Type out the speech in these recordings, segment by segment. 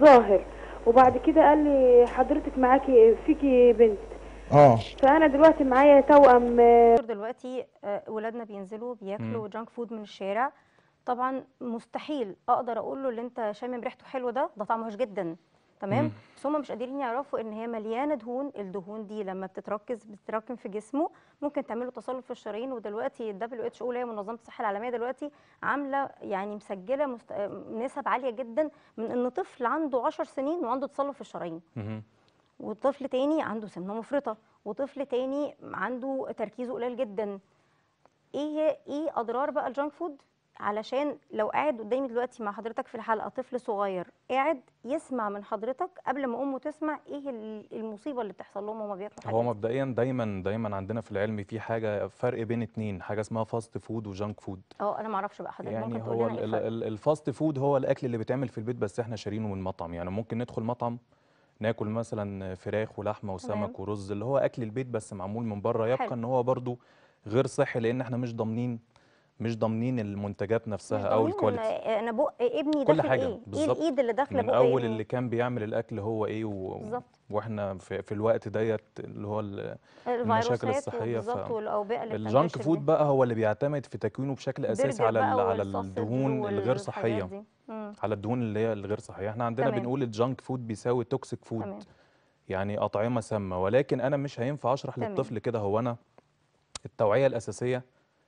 ظاهر وبعد كده قال لي حضرتك معاكي فيكي بنت اه فانا دلوقتي معايا توأم آه، دلوقتي آه، ولادنا بينزلوا بياكلوا جانك فود من الشارع طبعا مستحيل اقدر اقول له اللي انت شامم ريحته حلو ده ده طعمه وحش جدا تمام بس هم مش قادرين يعرفوا ان هي مليانه دهون الدهون دي لما بتتركز بتتراكم في جسمه ممكن تعمل له تصلب في الشرايين ودلوقتي الدبليو اتش او اللي هي منظمه الصحه العالميه دلوقتي عامله يعني مسجله مست... نسب عاليه جدا من ان طفل عنده 10 سنين وعنده تصلب في الشرايين وطفل تاني عنده سمنه مفرطه وطفل تاني عنده تركيزه قليل جدا ايه ايه اضرار بقى الجانك فود علشان لو قاعد قدامي دلوقتي مع حضرتك في الحلقه طفل صغير قاعد يسمع من حضرتك قبل ما امه تسمع ايه المصيبه اللي بتحصل لهم وهما بياكلوا حاجه هو مبدئيا دايما دايما عندنا في العلم في حاجه فرق بين اتنين حاجه اسمها فاست فود وجانك فود اه انا ما اعرفش بقى حضرتك يعني ممكن هو إيه الفاست فود هو الاكل اللي بيتعمل في البيت بس احنا شارينه من مطعم يعني ممكن ندخل مطعم ناكل مثلا فراخ ولحمه وسمك ورز اللي هو اكل البيت بس معمول من بره يبقى ان هو برده غير صحي لان احنا مش ضامنين مش ضامنين المنتجات نفسها او الكواليتي انا بق إيه ابني كل حاجه ايه, إيه بالظبط ايه الايد اللي داخله من اول إيه؟ اللي كان بيعمل الاكل هو ايه و... بالظبط واحنا في, في الوقت ديت اللي هو المشاكل الصحيه بالظبط ف... والاوبئه اللي الجانك فود بقى هو اللي بيعتمد في تكوينه بشكل اساسي على على الدهون الغير صحيه على الدهون اللي هي الغير صحيه احنا عندنا تمام. بنقول الجانك فود بيساوي توكسيك فود تمام. يعني اطعمه سامه ولكن انا مش هينفع اشرح للطفل كده هو انا التوعيه الاساسيه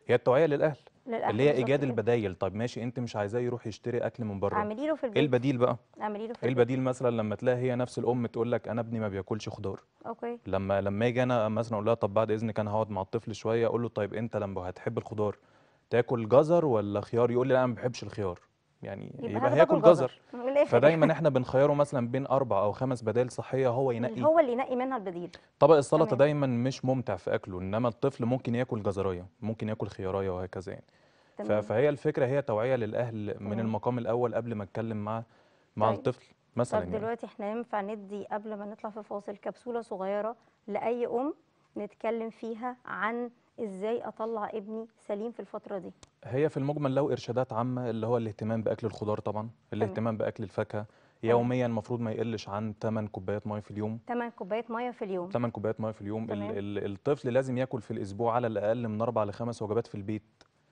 هي التوعيه للاهل اللي هي ايجاد البدايل طب ماشي انت مش عايزاه يروح يشتري اكل من بره اعملي له في البيت ايه البديل بقى اعملي له في إيه البيت البديل مثلا لما تلاقي هي نفس الام تقول لك انا ابني ما بياكلش خضار اوكي لما لما اجي انا مثلا اقول لها طب بعد اذنك انا هقعد مع الطفل شويه اقول له طيب انت لما هتحب الخضار تاكل جزر ولا خيار يقول لي لا انا ما بحبش الخيار يعني يبقى, يبقى هياكل جزر فدايما احنا بنخيره مثلا بين اربع او خمس بدائل صحيه هو ينقي هو اللي ينقي منها البديل طبق السلطه دايما مش ممتع في اكله انما الطفل ممكن ياكل جزرايه ممكن ياكل خيارايه وهكذا يعني تمام. فهي الفكره هي توعيه للاهل من المقام الاول قبل ما اتكلم مع مع طيب. الطفل مثلا طب يعني. دلوقتي يعني. احنا ينفع ندي قبل ما نطلع في فاصل كبسوله صغيره لاي ام نتكلم فيها عن ازاي اطلع ابني سليم في الفتره دي هي في المجمل لو ارشادات عامه اللي هو الاهتمام باكل الخضار طبعا الاهتمام باكل الفاكهه يوميا المفروض ما يقلش عن 8 كوبايات ميه في اليوم 8 كوبايات ميه في اليوم 8 كوبايات ميه في اليوم الطفل لازم ياكل في الاسبوع على الاقل من 4 ل 5 وجبات في البيت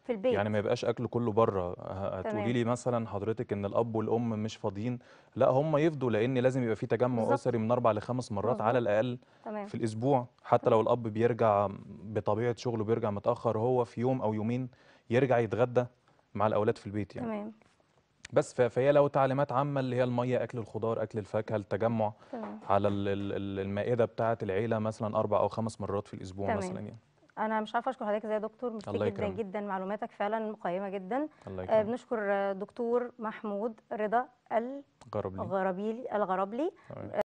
في يعني البيت يعني ما يبقاش اكله كله بره هتقولي لي مثلا حضرتك ان الاب والام مش فاضيين لا هم يفضوا لان لازم يبقى في تجمع بالزبط. اسري من اربع لخمس مرات بالزبط. على الاقل تمام. في الاسبوع حتى تمام. لو الاب بيرجع بطبيعه شغله بيرجع متاخر هو في يوم او يومين يرجع يتغدى مع الاولاد في البيت يعني تمام. بس فهي لو تعليمات عامه اللي هي الميه اكل الخضار اكل الفاكهه التجمع تمام. على المائده بتاعه العيله مثلا اربع او خمس مرات في الاسبوع تمام. مثلا يعني انا مش عارفه اشكر حضرتك ازاي يا دكتور ميرسي جدا يكرم. جدا معلوماتك فعلا قيمه جدا الله يكرم. آه بنشكر دكتور محمود رضا الغربلي الغربلي الغربلي